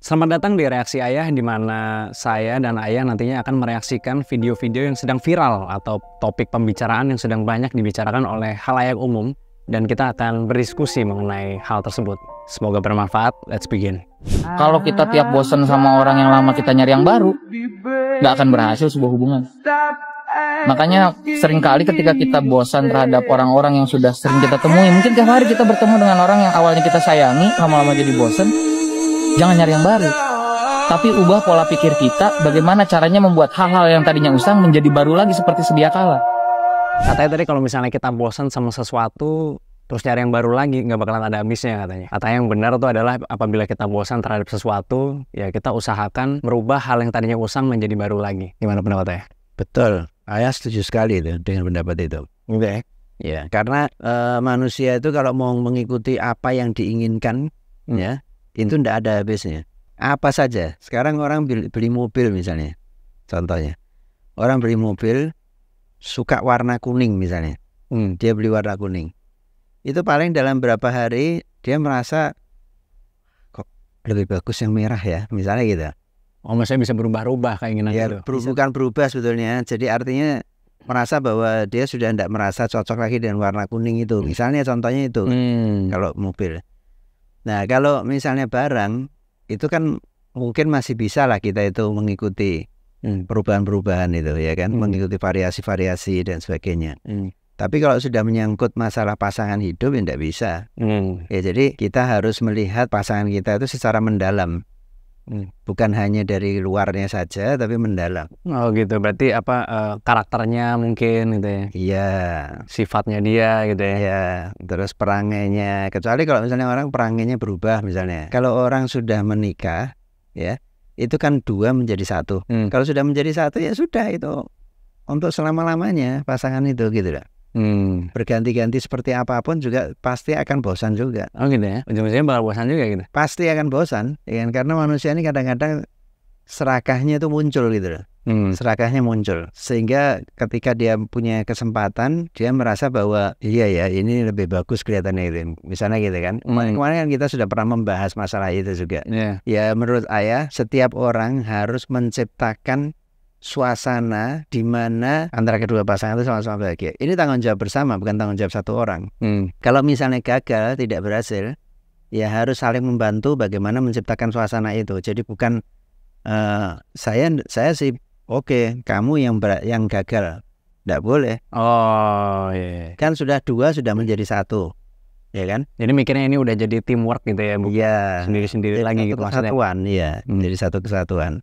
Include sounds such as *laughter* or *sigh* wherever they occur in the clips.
Selamat datang di Reaksi Ayah di mana saya dan Ayah nantinya akan mereaksikan video-video yang sedang viral atau topik pembicaraan yang sedang banyak dibicarakan oleh halayak umum dan kita akan berdiskusi mengenai hal tersebut. Semoga bermanfaat. Let's begin. Kalau kita tiap bosen sama orang yang lama kita nyari yang baru, nggak akan berhasil sebuah hubungan. Makanya seringkali ketika kita bosan terhadap orang-orang yang sudah sering kita temui, mungkin tiap hari kita bertemu dengan orang yang awalnya kita sayangi, lama-lama jadi bosan, jangan nyari yang baru. Tapi ubah pola pikir kita bagaimana caranya membuat hal-hal yang tadinya usang menjadi baru lagi seperti sedia kala. Katanya tadi kalau misalnya kita bosan sama sesuatu, terus cari yang baru lagi nggak bakalan ada habisnya katanya. Katanya yang benar itu adalah apabila kita bosan terhadap sesuatu, ya kita usahakan merubah hal yang tadinya usang menjadi baru lagi. Gimana pendapatnya? Betul, saya setuju sekali itu dengan pendapat itu. Oke. Okay. Ya, karena uh, manusia itu kalau mau mengikuti apa yang diinginkan, hmm. ya itu tidak ada habisnya apa saja sekarang orang beli beli mobil misalnya contohnya orang beli mobil suka warna kuning misalnya hmm, dia beli warna kuning itu paling dalam berapa hari dia merasa kok lebih bagus yang merah ya misalnya gitu oh maksudnya bisa berubah-ubah keinginan ya, itu bukan berubah sebetulnya jadi artinya merasa bahwa dia sudah tidak merasa cocok lagi dengan warna kuning itu hmm. misalnya contohnya itu hmm. kalau mobil Nah kalau misalnya barang itu kan mungkin masih bisa lah kita itu mengikuti hmm, perubahan-perubahan itu ya kan, hmm. mengikuti variasi-variasi dan sebagainya. Hmm. Tapi kalau sudah menyangkut masalah pasangan hidup ya tidak bisa. Hmm. Ya jadi kita harus melihat pasangan kita itu secara mendalam. Hmm, bukan hanya dari luarnya saja tapi mendalam. Oh gitu. Berarti apa uh, karakternya mungkin gitu ya. Iya. Sifatnya dia gitu ya. Iya. Terus perangainya. Kecuali kalau misalnya orang perangainya berubah misalnya. Kalau orang sudah menikah ya, itu kan dua menjadi satu. Hmm. Kalau sudah menjadi satu ya sudah itu untuk selama-lamanya pasangan itu gitu lah. Hmm. Berganti-ganti seperti apapun juga pasti akan bosan juga. Oh gitu ya. Ujung-ujungnya bakal bosan juga gitu. Pasti akan bosan, ya kan? Karena manusia ini kadang-kadang serakahnya itu muncul gitu loh. Hmm. Serakahnya muncul sehingga ketika dia punya kesempatan dia merasa bahwa iya ya ini lebih bagus kelihatannya itu. Misalnya gitu kan. Hmm. Kemarin kan kita sudah pernah membahas masalah itu juga. Yeah. Ya menurut ayah setiap orang harus menciptakan suasana di mana antara kedua pasangan itu sama-sama bahagia. Ini tanggung jawab bersama, bukan tanggung jawab satu orang. Hmm. Kalau misalnya gagal, tidak berhasil, ya harus saling membantu bagaimana menciptakan suasana itu. Jadi bukan uh, saya saya sih oke, okay, kamu yang ber, yang gagal, tidak boleh. Oh iya. Yeah. Kan sudah dua sudah menjadi satu. Ya kan? Jadi mikirnya ini udah jadi teamwork gitu ya, bu? Iya. Sendiri-sendiri lagi gitu maksudnya. Kesatuan, iya. Hmm. Jadi satu kesatuan.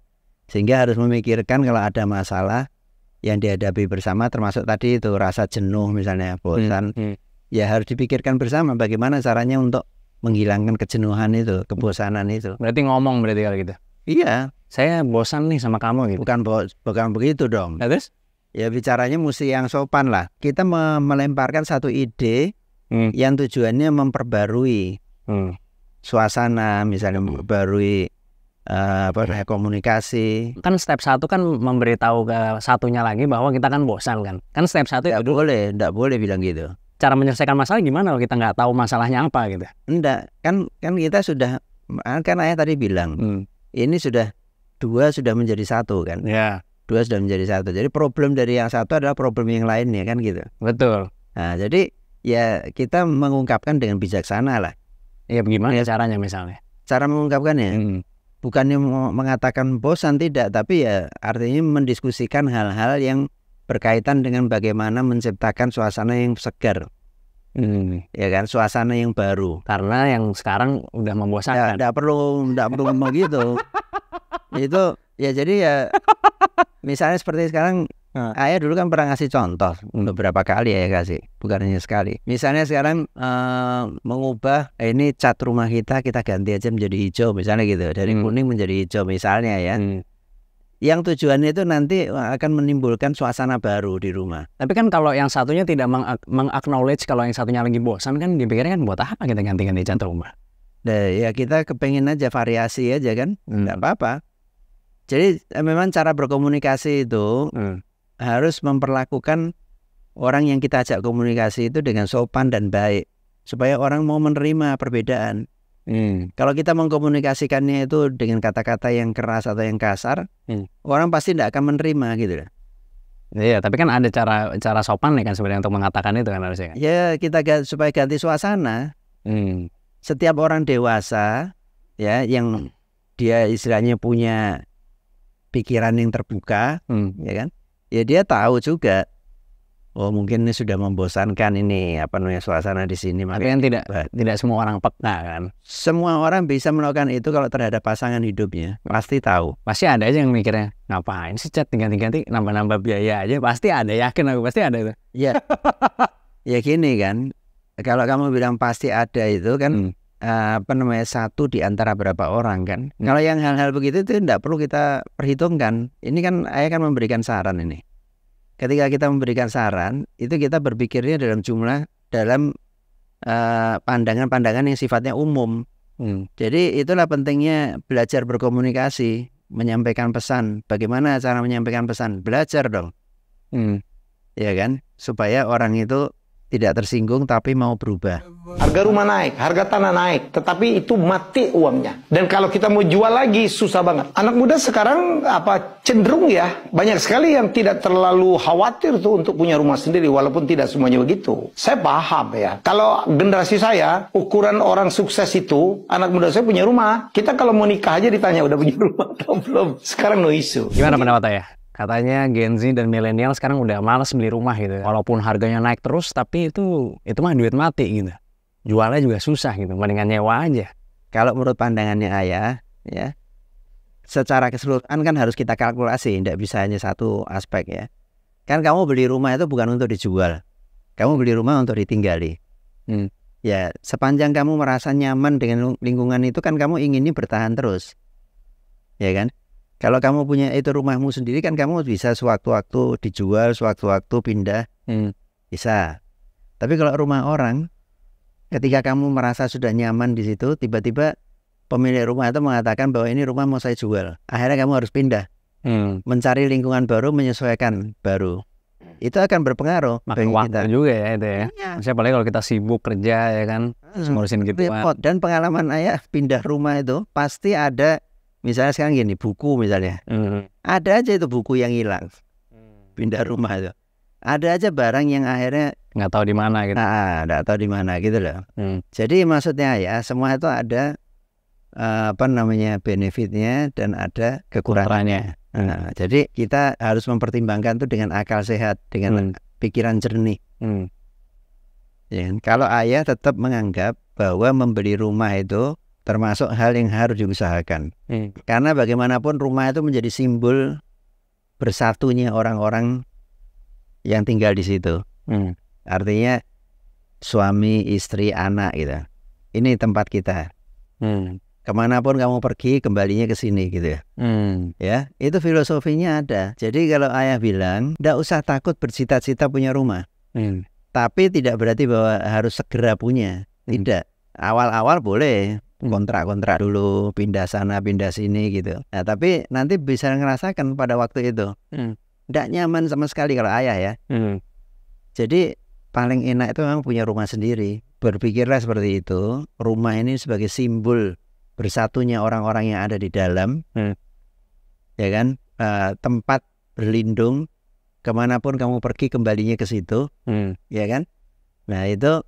Sehingga harus memikirkan kalau ada masalah yang dihadapi bersama termasuk tadi itu rasa jenuh misalnya bosan. Hmm, hmm. Ya harus dipikirkan bersama bagaimana caranya untuk menghilangkan kejenuhan itu, kebosanan itu. Berarti ngomong berarti kalau gitu. Iya, saya bosan nih sama kamu gitu. Bukan bo bukan begitu dong. Nah, terus? Ya bicaranya mesti yang sopan lah. Kita me melemparkan satu ide hmm. yang tujuannya memperbarui hmm. suasana, misalnya hmm. memperbarui uh, eh, komunikasi. Kan step satu kan memberitahu ke satunya lagi bahwa kita kan bosan kan. Kan step satu tidak itu boleh, tidak boleh bilang gitu. Cara menyelesaikan masalah gimana kalau kita nggak tahu masalahnya apa gitu? tidak kan kan kita sudah ah, kan ayah tadi bilang hmm. ini sudah dua sudah menjadi satu kan. Ya. Dua sudah menjadi satu. Jadi problem dari yang satu adalah problem yang lainnya kan gitu. Betul. Nah, jadi ya kita mengungkapkan dengan bijaksana lah. Ya gimana ya, caranya misalnya? Cara mengungkapkannya? Hmm bukannya mengatakan bosan tidak, tapi ya artinya mendiskusikan hal-hal yang berkaitan dengan bagaimana menciptakan suasana yang segar. Hmm. ya kan suasana yang baru karena yang sekarang udah ya, membosankan tidak ya, perlu tidak perlu begitu. *laughs* itu ya jadi ya misalnya seperti sekarang Nah, ayah dulu kan pernah ngasih contoh berapa kali ya kasih, bukan hanya sekali. Misalnya sekarang uh, mengubah eh, ini cat rumah kita kita ganti aja menjadi hijau misalnya gitu, dari hmm. kuning menjadi hijau misalnya ya. Hmm. Yang tujuannya itu nanti eh, akan menimbulkan suasana baru di rumah. Tapi kan kalau yang satunya tidak mengaknowledge meng kalau yang satunya lagi bosan kan dipikirnya kan buat apa kita ganti-ganti cat rumah? Nah, ya kita kepengen aja variasi aja kan, hmm. nggak apa-apa. Jadi eh, memang cara berkomunikasi itu hmm harus memperlakukan orang yang kita ajak komunikasi itu dengan sopan dan baik supaya orang mau menerima perbedaan. Hmm. Kalau kita mengkomunikasikannya itu dengan kata-kata yang keras atau yang kasar, hmm. orang pasti tidak akan menerima gitu ya Iya, tapi kan ada cara cara sopan nih kan sebenarnya untuk mengatakan itu kan harusnya. Kan? Ya kita supaya ganti suasana. Hmm. Setiap orang dewasa ya yang hmm. dia istilahnya punya pikiran yang terbuka, hmm. ya kan, ya dia tahu juga oh mungkin ini sudah membosankan ini apa namanya suasana di sini tapi kan tidak bah, tidak semua orang peka kan semua orang bisa melakukan itu kalau terhadap pasangan hidupnya pasti tahu pasti ada aja yang mikirnya ngapain sih cat tinggal ganti nambah-nambah biaya aja pasti ada yakin aku pasti ada itu ya *laughs* ya gini kan kalau kamu bilang pasti ada itu kan hmm. Eh, apa namanya satu di antara berapa orang kan hmm. kalau yang hal-hal begitu itu tidak perlu kita perhitungkan ini kan ayah kan memberikan saran ini ketika kita memberikan saran itu kita berpikirnya dalam jumlah dalam eh, pandangan-pandangan uh, yang sifatnya umum hmm. jadi itulah pentingnya belajar berkomunikasi menyampaikan pesan bagaimana cara menyampaikan pesan belajar dong hmm. ya kan supaya orang itu tidak tersinggung tapi mau berubah. Harga rumah naik, harga tanah naik, tetapi itu mati uangnya. Dan kalau kita mau jual lagi susah banget. Anak muda sekarang apa cenderung ya banyak sekali yang tidak terlalu khawatir tuh untuk punya rumah sendiri walaupun tidak semuanya begitu. Saya paham ya. Kalau generasi saya ukuran orang sukses itu anak muda saya punya rumah. Kita kalau mau nikah aja ditanya udah punya *laughs* rumah atau belum. Sekarang no isu. Gimana pendapat ya? katanya Gen Z dan milenial sekarang udah males beli rumah gitu. Walaupun harganya naik terus, tapi itu itu mah duit mati gitu. Jualnya juga susah gitu, mendingan nyewa aja. Kalau menurut pandangannya ayah, ya secara keseluruhan kan harus kita kalkulasi, tidak bisa hanya satu aspek ya. Kan kamu beli rumah itu bukan untuk dijual, kamu beli rumah untuk ditinggali. Hmm. Ya sepanjang kamu merasa nyaman dengan lingkungan itu kan kamu inginnya bertahan terus, ya kan? Kalau kamu punya itu rumahmu sendiri kan kamu bisa sewaktu-waktu dijual, sewaktu-waktu pindah. Hmm. Bisa. Tapi kalau rumah orang ketika kamu merasa sudah nyaman di situ, tiba-tiba pemilik rumah itu mengatakan bahwa ini rumah mau saya jual. Akhirnya kamu harus pindah. Hmm. Mencari lingkungan baru, menyesuaikan baru. Itu akan berpengaruh Makin waktu kita. juga ya itu ya. ya. Maksudnya lagi kalau kita sibuk kerja ya kan, hmm. ngurusin gitu. Kan. Dan pengalaman ayah pindah rumah itu pasti ada Misalnya sekarang gini buku misalnya, hmm. ada aja itu buku yang hilang, hmm. pindah rumah itu. Ada aja barang yang akhirnya nggak tahu di mana gitu. nah, nggak tahu di mana gitu loh. Hmm. Jadi maksudnya ya semua itu ada uh, apa namanya benefitnya dan ada kekurangannya. Hmm. jadi kita harus mempertimbangkan itu dengan akal sehat, dengan hmm. pikiran jernih. Hmm. Ya, kan? kalau ayah tetap menganggap bahwa membeli rumah itu termasuk hal yang harus diusahakan. Hmm. Karena bagaimanapun rumah itu menjadi simbol bersatunya orang-orang yang tinggal di situ. Hmm. Artinya suami, istri, anak gitu. Ini tempat kita. Hmm. Kemanapun kamu pergi, kembalinya ke sini gitu. Hmm. Ya, itu filosofinya ada. Jadi kalau ayah bilang, tidak usah takut bercita-cita punya rumah. Hmm. Tapi tidak berarti bahwa harus segera punya. Tidak. Awal-awal boleh, kontrak-kontrak dulu pindah sana pindah sini gitu nah tapi nanti bisa ngerasakan pada waktu itu tidak hmm. nyaman sama sekali kalau ayah ya hmm. jadi paling enak itu memang punya rumah sendiri berpikirlah seperti itu rumah ini sebagai simbol bersatunya orang-orang yang ada di dalam hmm. ya kan uh, tempat berlindung kemanapun kamu pergi kembalinya ke situ hmm. ya kan nah itu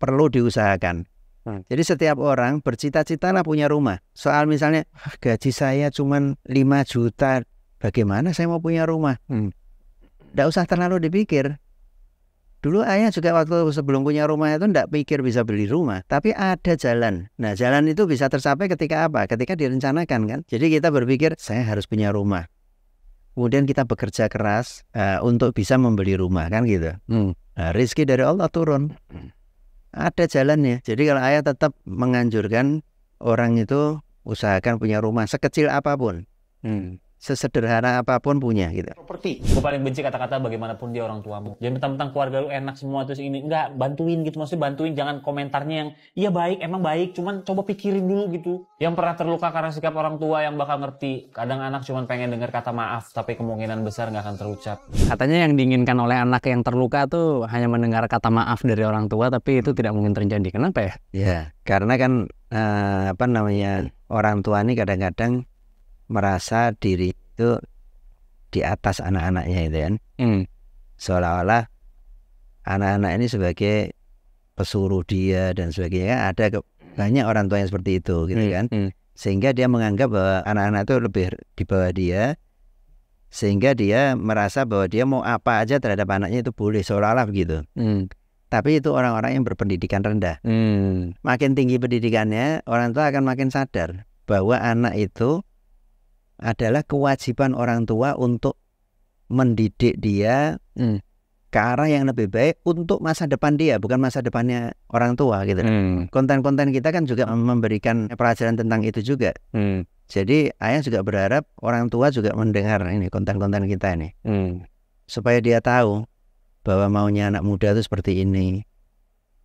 perlu diusahakan Hmm. Jadi setiap orang bercita-cita lah punya rumah. Soal misalnya gaji saya cuma 5 juta, bagaimana saya mau punya rumah? Hmm. usah terlalu dipikir. Dulu ayah juga waktu sebelum punya rumah itu tidak pikir bisa beli rumah, tapi ada jalan. Nah, jalan itu bisa tercapai ketika apa? Ketika direncanakan kan. Jadi kita berpikir saya harus punya rumah. Kemudian kita bekerja keras uh, untuk bisa membeli rumah kan gitu. Hmm. Nah, rizki dari Allah turun ada jalannya. Jadi kalau ayah tetap menganjurkan orang itu usahakan punya rumah sekecil apapun. Hmm sesederhana apapun punya gitu. Properti. Gue paling benci kata-kata bagaimanapun dia orang tuamu. Jangan mentang-mentang keluarga lu enak semua terus ini enggak bantuin gitu maksudnya bantuin jangan komentarnya yang iya baik emang baik cuman coba pikirin dulu gitu. Yang pernah terluka karena sikap orang tua yang bakal ngerti. Kadang anak cuman pengen dengar kata maaf tapi kemungkinan besar nggak akan terucap. Katanya yang diinginkan oleh anak yang terluka tuh hanya mendengar kata maaf dari orang tua tapi itu tidak mungkin terjadi. Kenapa ya? Ya karena kan uh, apa namanya orang tua ini kadang-kadang merasa diri itu di atas anak-anaknya itu kan hmm. seolah-olah anak-anak ini sebagai pesuruh dia dan sebagainya kan, ada ke, banyak orang tua yang seperti itu gitu hmm. kan hmm. sehingga dia menganggap bahwa anak-anak itu lebih di bawah dia sehingga dia merasa bahwa dia mau apa aja terhadap anaknya itu boleh seolah-olah begitu hmm. tapi itu orang-orang yang berpendidikan rendah hmm. makin tinggi pendidikannya orang tua akan makin sadar bahwa anak itu adalah kewajiban orang tua untuk mendidik dia hmm. ke arah yang lebih baik untuk masa depan dia, bukan masa depannya orang tua gitu. konten hmm. Konten-konten kita kan juga memberikan pelajaran tentang itu juga. Hmm. Jadi ayah juga berharap orang tua juga mendengar ini konten-konten kita ini, hmm. supaya dia tahu bahwa maunya anak muda itu seperti ini.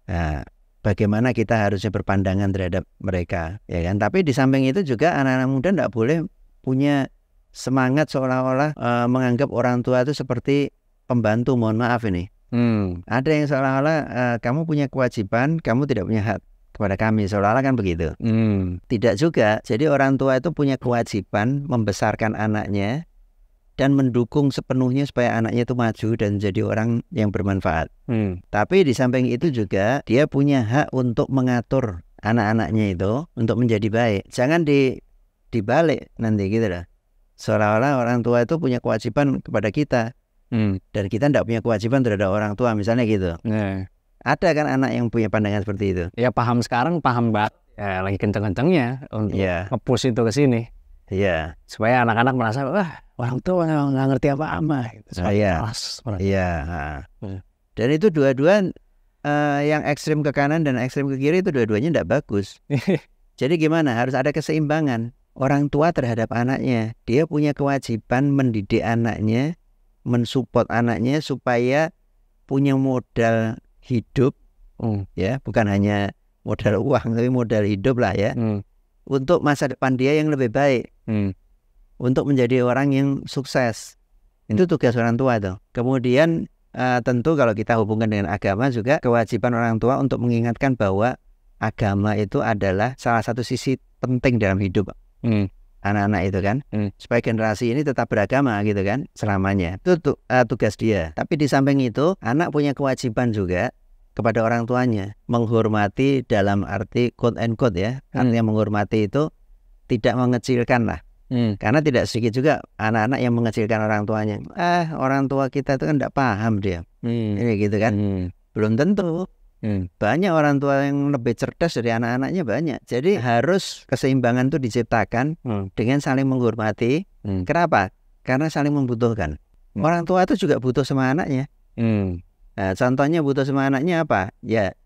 Nah, bagaimana kita harusnya berpandangan terhadap mereka ya kan tapi di samping itu juga anak-anak muda tidak boleh punya semangat seolah-olah uh, menganggap orang tua itu seperti pembantu mohon maaf ini hmm. ada yang seolah-olah uh, kamu punya kewajiban kamu tidak punya hak kepada kami seolah-olah kan begitu hmm. tidak juga jadi orang tua itu punya kewajiban membesarkan anaknya dan mendukung sepenuhnya supaya anaknya itu maju dan jadi orang yang bermanfaat. Hmm. Tapi di samping itu juga dia punya hak untuk mengatur anak-anaknya itu untuk menjadi baik. Jangan di dibalik nanti gitu loh. Seolah-olah orang tua itu punya kewajiban kepada kita hmm. dan kita tidak punya kewajiban terhadap orang tua misalnya gitu. Yeah. Ada kan anak yang punya pandangan seperti itu? Ya paham sekarang paham banget ya, lagi kenceng-kencengnya untuk yeah. ngepus itu ke sini. Iya. Yeah. Supaya anak-anak merasa wah orang tua nggak ngerti apa-apa. Gitu. Iya. Iya. Hmm. Dan itu dua-dua uh, eh, yang ekstrim ke kanan dan ekstrim ke kiri itu dua-duanya tidak bagus. *laughs* Jadi gimana? Harus ada keseimbangan orang tua terhadap anaknya. Dia punya kewajiban mendidik anaknya, mensupport anaknya supaya punya modal hidup, hmm. ya, bukan hanya modal uang tapi modal hidup lah ya. Hmm. Untuk masa depan dia yang lebih baik. Hmm. Untuk menjadi orang yang sukses. Itu tugas orang tua tuh. Kemudian uh, tentu kalau kita hubungkan dengan agama juga kewajiban orang tua untuk mengingatkan bahwa agama itu adalah salah satu sisi penting dalam hidup Hmm. anak-anak itu kan hmm. supaya generasi ini tetap beragama gitu kan selamanya itu tu, uh, tugas dia tapi di samping itu anak punya kewajiban juga kepada orang tuanya menghormati dalam arti quote and quote ya hmm. yang menghormati itu tidak mengecilkan lah Hmm. Karena tidak sedikit juga anak-anak yang mengecilkan orang tuanya. Eh orang tua kita itu kan tidak paham dia. Hmm. Ini gitu kan. Hmm. Belum tentu Hmm. Banyak orang tua yang lebih cerdas dari anak-anaknya banyak. Jadi hmm. harus keseimbangan itu diciptakan hmm. dengan saling menghormati. Hmm. Kenapa? Karena saling membutuhkan. Hmm. Orang tua itu juga butuh sama anaknya. Hmm. Nah, contohnya butuh sama anaknya apa? Ya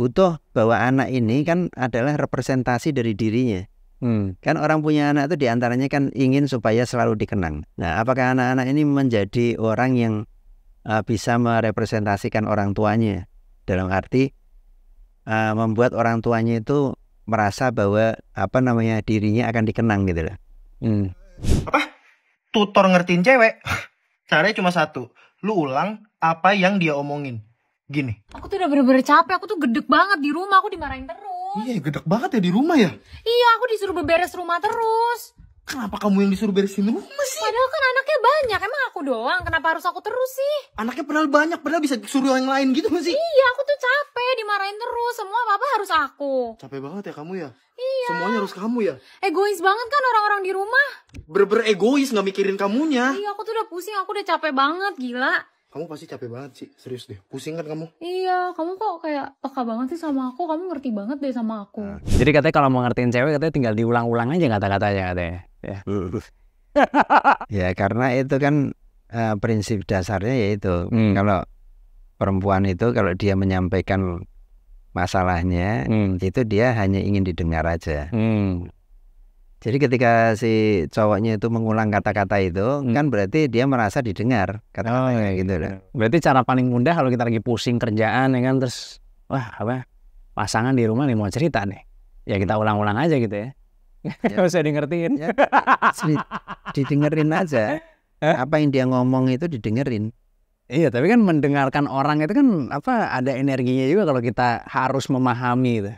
butuh bahwa anak ini kan adalah representasi dari dirinya. Hmm. Kan orang punya anak itu diantaranya kan ingin supaya selalu dikenang. Nah, apakah anak-anak ini menjadi orang yang uh, bisa merepresentasikan orang tuanya? dalam arti uh, membuat orang tuanya itu merasa bahwa apa namanya dirinya akan dikenang gitu loh. Hmm. Apa? Tutor ngertiin cewek? *laughs* Caranya cuma satu. Lu ulang apa yang dia omongin. Gini. Aku tuh udah bener-bener capek. Aku tuh gedek banget di rumah. Aku dimarahin terus. Iya, gedek banget ya di rumah ya? Iya, aku disuruh beberes rumah terus. Kenapa kamu yang disuruh beresin rumah sih? Padahal kan anaknya banyak, emang aku doang. Kenapa harus aku terus sih? Anaknya padahal banyak, padahal bisa disuruh yang lain gitu gak sih? Iya, aku tuh capek, dimarahin terus. Semua apa-apa harus aku. Capek banget ya kamu ya? Iya. Semuanya harus kamu ya? Egois banget kan orang-orang di rumah. Berber -ber egois, gak mikirin kamunya. Iya, aku tuh udah pusing, aku udah capek banget, gila. Kamu pasti capek banget sih, serius deh. Pusing kan kamu? Iya, kamu kok kayak peka banget sih sama aku. Kamu ngerti banget deh sama aku. Nah. Jadi katanya kalau mau ngertiin cewek katanya tinggal diulang-ulang aja kata-katanya katanya. Ya. *laughs* ya karena itu kan uh, prinsip dasarnya yaitu hmm. kalau perempuan itu kalau dia menyampaikan masalahnya hmm. itu dia hanya ingin didengar aja. Hmm. Jadi ketika si cowoknya itu mengulang kata-kata itu, hmm. kan berarti dia merasa didengar kata-kata oh, iya, gitu iya, loh. Iya. Berarti cara paling mudah kalau kita lagi pusing kerjaan ya kan terus wah apa pasangan di rumah nih mau cerita nih. Ya kita ulang-ulang aja gitu ya. Enggak ya. usah dengerin. Ya. didengerin aja. Apa yang dia ngomong itu didengerin. Iya, tapi kan mendengarkan orang itu kan apa ada energinya juga kalau kita harus memahami itu.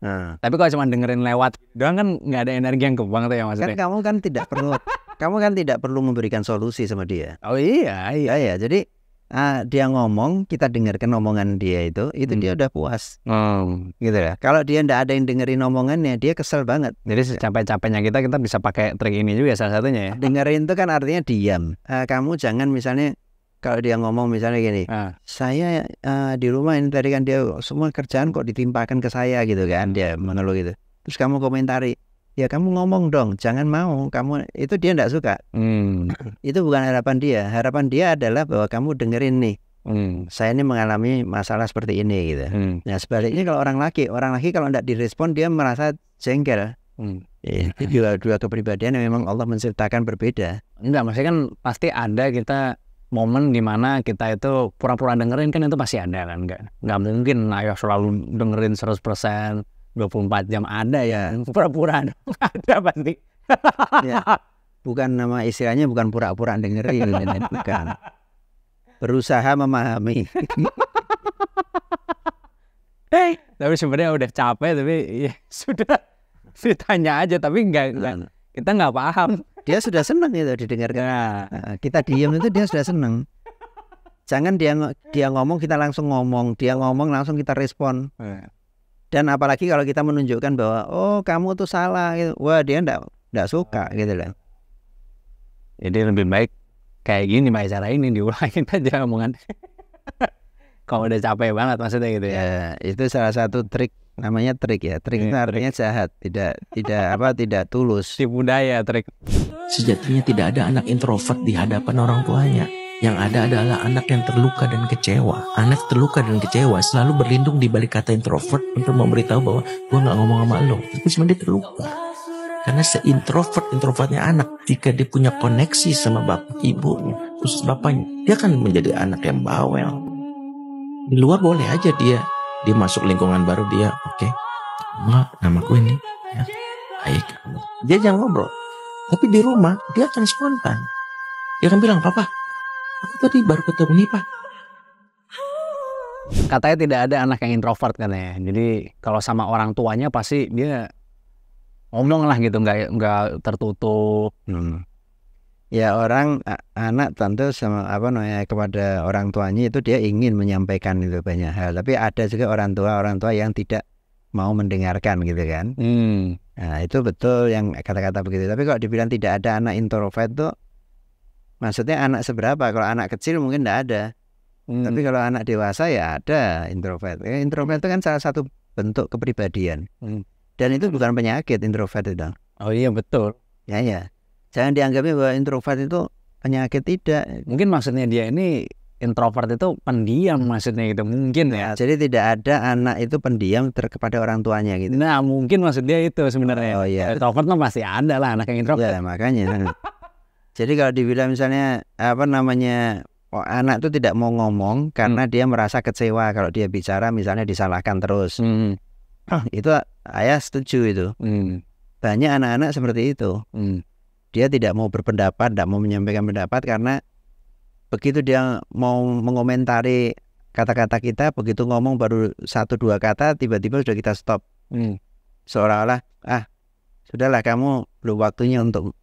Nah. Tapi kalau cuma dengerin lewat doang kan nggak ada energi yang kebuang tuh ya maksudnya. Kan kamu kan tidak perlu *laughs* kamu kan tidak perlu memberikan solusi sama dia. Oh iya, iya. iya. iya. Jadi uh, dia ngomong, kita dengarkan omongan dia itu, itu hmm. dia udah puas. Hmm. Gitu ya. Kalau dia ndak ada yang dengerin omongannya, dia kesel banget. Jadi capek-capeknya kita kita bisa pakai trik ini juga salah satunya ya. Dengerin itu kan artinya diam. Uh, kamu jangan misalnya kalau dia ngomong misalnya gini, ah. saya uh, di rumah ini tadi kan dia semua kerjaan kok ditimpakan ke saya gitu kan, dia hmm. mengeluh gitu. Terus kamu komentari, ya kamu ngomong dong, jangan mau, kamu itu dia tidak suka. Hmm. Itu bukan harapan dia, harapan dia adalah bahwa kamu dengerin nih, hmm. saya ini mengalami masalah seperti ini gitu. Hmm. Nah sebaliknya kalau orang laki, orang laki kalau tidak direspon dia merasa jengkel. Hmm. Ya, dua dua kepribadian yang memang Allah menciptakan berbeda. Enggak, maksudnya kan pasti ada kita momen dimana kita itu pura-pura dengerin kan itu pasti ada kan nggak nggak mungkin ayah selalu dengerin 100% 24 jam ada ya *laughs* pura-pura *laughs* ada pasti ya. bukan nama istilahnya bukan pura-pura dengerin *laughs* bukan berusaha memahami hey, eh, tapi sebenarnya udah capek tapi ya sudah ditanya aja tapi nggak gak, nah. kita nggak paham dia sudah senang itu didengarkan. Nah. Kita diem itu dia sudah senang. Jangan dia dia ngomong kita langsung ngomong, dia ngomong langsung kita respon. Dan apalagi kalau kita menunjukkan bahwa oh kamu tuh salah, gitu. wah dia ndak ndak suka oh. gitu loh. Jadi lebih baik kayak gini mbak cara ini diulangin aja kan omongan. kalau *laughs* udah capek banget maksudnya gitu ya. ya itu salah satu trik namanya trik ya trik yeah, itu iya, artinya trik. jahat tidak tidak apa tidak tulus si budaya trik sejatinya tidak ada anak introvert di hadapan orang tuanya yang ada adalah anak yang terluka dan kecewa. Anak terluka dan kecewa selalu berlindung di balik kata introvert untuk memberitahu bahwa gua nggak ngomong sama lo. Tapi sebenarnya dia terluka. Karena seintrovert introvertnya anak, jika dia punya koneksi sama bapak ibunya, khusus bapaknya, dia akan menjadi anak yang bawel. Di luar boleh aja dia dia masuk lingkungan baru dia oke okay, ma namaku ini ya baik dia jangan ngobrol tapi di rumah dia akan spontan dia akan bilang papa aku tadi baru ketemu nih pak katanya tidak ada anak yang introvert kan ya jadi kalau sama orang tuanya pasti dia ngomong lah gitu nggak nggak tertutup hmm ya orang anak tante sama apa namanya kepada orang tuanya itu dia ingin menyampaikan itu banyak hal tapi ada juga orang tua orang tua yang tidak mau mendengarkan gitu kan hmm. nah itu betul yang kata-kata begitu tapi kalau dibilang tidak ada anak introvert tuh maksudnya anak seberapa kalau anak kecil mungkin tidak ada hmm. tapi kalau anak dewasa ya ada introvert ya, introvert itu kan salah satu bentuk kepribadian hmm. dan itu bukan penyakit introvert itu dong oh iya betul ya ya jangan dianggapnya bahwa introvert itu penyakit tidak mungkin maksudnya dia ini introvert itu pendiam hmm. maksudnya gitu mungkin ya nah, jadi tidak ada anak itu pendiam terkepada orang tuanya gitu nah mungkin maksudnya itu sebenarnya oh, iya. introvert mah pasti ada lah anak yang introvert ya, makanya *laughs* jadi kalau dibilang misalnya apa namanya oh, anak itu tidak mau ngomong karena hmm. dia merasa kecewa kalau dia bicara misalnya disalahkan terus hmm. *clears throat* itu ah, ayah setuju itu hmm. banyak anak-anak seperti itu hmm dia tidak mau berpendapat, tidak mau menyampaikan pendapat karena begitu dia mau mengomentari kata-kata kita, begitu ngomong baru satu dua kata, tiba-tiba sudah kita stop. Hmm. Seolah-olah ah sudahlah kamu belum waktunya untuk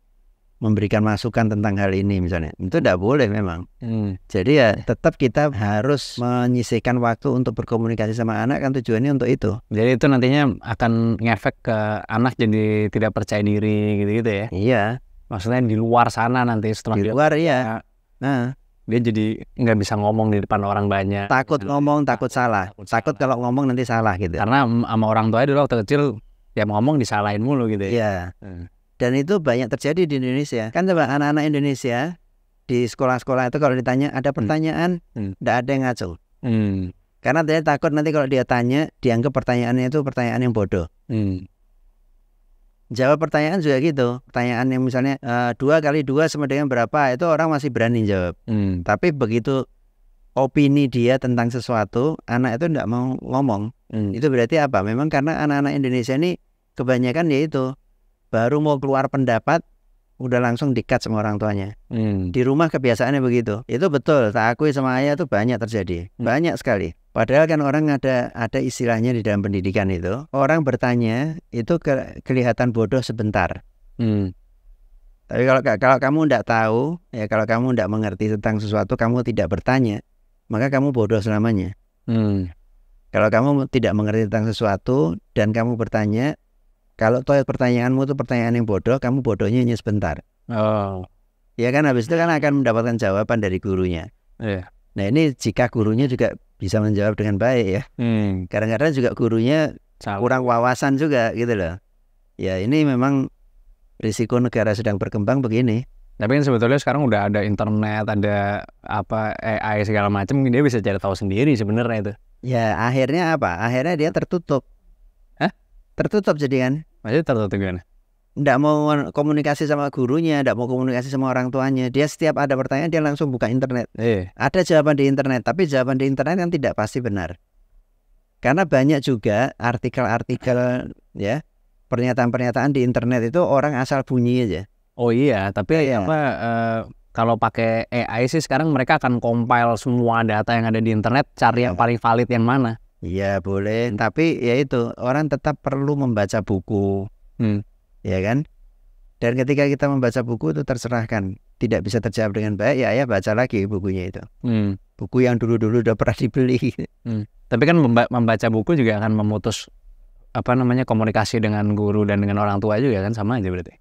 memberikan masukan tentang hal ini misalnya itu tidak boleh memang hmm. jadi ya tetap kita harus menyisihkan waktu untuk berkomunikasi sama anak kan tujuannya untuk itu jadi itu nantinya akan ngefek ke anak jadi tidak percaya diri gitu gitu ya iya maksudnya di luar sana nanti setelah di luar iya nah dia jadi nggak bisa ngomong di depan orang banyak takut gitu. ngomong takut salah takut, takut salah. kalau ngomong nanti salah gitu karena sama orang tua dulu waktu kecil ya ngomong disalahin mulu gitu ya hmm. dan itu banyak terjadi di Indonesia kan coba anak-anak Indonesia di sekolah-sekolah itu kalau ditanya ada hmm. pertanyaan tidak hmm. ada yang ngaco hmm. karena dia takut nanti kalau dia tanya dianggap pertanyaannya itu pertanyaan yang bodoh hmm. Jawab pertanyaan juga gitu. Pertanyaan yang misalnya eh, dua kali dua sama dengan berapa itu orang masih berani jawab. Hmm. Tapi begitu opini dia tentang sesuatu, anak itu tidak mau ngomong. Hmm. Itu berarti apa? Memang karena anak-anak Indonesia ini kebanyakan yaitu baru mau keluar pendapat udah langsung dikat sama orang tuanya. Hmm. Di rumah kebiasaannya begitu. Itu betul, tak akui sama ayah itu banyak terjadi. Hmm. Banyak sekali. Padahal kan orang ada ada istilahnya di dalam pendidikan itu, orang bertanya itu ke, kelihatan bodoh sebentar. Hmm. Tapi kalau kalau kamu tidak tahu, ya kalau kamu tidak mengerti tentang sesuatu, kamu tidak bertanya, maka kamu bodoh selamanya. Hmm. Kalau kamu tidak mengerti tentang sesuatu dan kamu bertanya, kalau toh pertanyaanmu itu pertanyaan yang bodoh, kamu bodohnya hanya sebentar. Oh. Ya kan habis itu kan akan mendapatkan jawaban dari gurunya. Yeah. Nah ini jika gurunya juga bisa menjawab dengan baik ya. kadang hmm. Kadang-kadang juga gurunya Salah. kurang wawasan juga gitu loh. Ya ini memang risiko negara sedang berkembang begini. Tapi kan sebetulnya sekarang udah ada internet, ada apa AI segala macam, dia bisa cari tahu sendiri sebenarnya itu. Ya akhirnya apa? Akhirnya dia tertutup. Hah? Tertutup jadi kan? Maksudnya tertutup gimana? Tidak mau komunikasi sama gurunya, tidak mau komunikasi sama orang tuanya. Dia setiap ada pertanyaan dia langsung buka internet. Eh. Ada jawaban di internet, tapi jawaban di internet yang tidak pasti benar. Karena banyak juga artikel-artikel ya pernyataan-pernyataan di internet itu orang asal bunyi aja. Oh iya, tapi ya. apa uh, kalau pakai AI sih sekarang mereka akan compile semua data yang ada di internet, cari yang iya. paling valid yang mana. Iya boleh, tapi ya itu orang tetap perlu membaca buku, hmm. ya kan? Dan ketika kita membaca buku itu terserahkan, tidak bisa terjawab dengan baik, ya ya baca lagi bukunya itu, hmm. buku yang dulu-dulu udah pernah dibeli. *laughs* Hmm. Tapi kan membaca buku juga akan memutus apa namanya komunikasi dengan guru dan dengan orang tua juga kan sama aja berarti.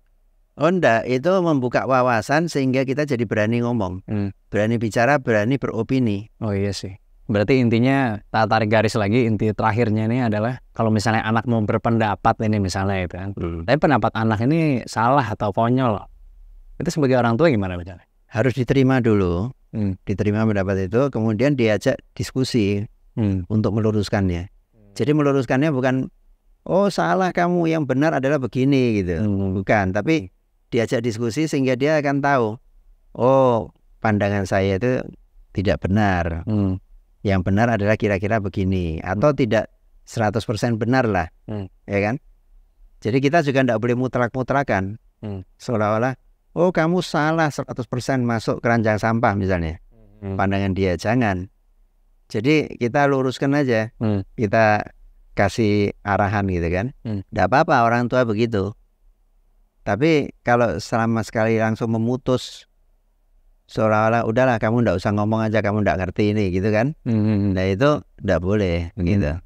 Oh enggak, itu membuka wawasan sehingga kita jadi berani ngomong, hmm. berani bicara, berani beropini. Oh iya sih. Berarti intinya tak tarik garis lagi inti terakhirnya ini adalah kalau misalnya anak mau berpendapat ini misalnya itu kan. Hmm. Tapi pendapat anak ini salah atau konyol. Itu sebagai orang tua gimana misalnya? Harus diterima dulu. Hmm. Diterima pendapat itu kemudian diajak diskusi hmm. untuk meluruskannya. Hmm. Jadi meluruskannya bukan oh salah kamu yang benar adalah begini gitu. Hmm. Bukan, tapi hmm. diajak diskusi sehingga dia akan tahu oh pandangan saya itu tidak benar. Hmm yang benar adalah kira-kira begini atau hmm. tidak 100% benar lah hmm. ya kan jadi kita juga tidak boleh mutlak-mutlakan hmm. seolah-olah oh kamu salah 100% masuk keranjang sampah misalnya hmm. pandangan dia jangan jadi kita luruskan aja hmm. kita kasih arahan gitu kan tidak hmm. apa-apa orang tua begitu tapi kalau selama sekali langsung memutus seolah-olah udahlah kamu ndak usah ngomong aja kamu ndak ngerti ini gitu kan. Mm -hmm. Nah itu ndak boleh mm -hmm. gitu.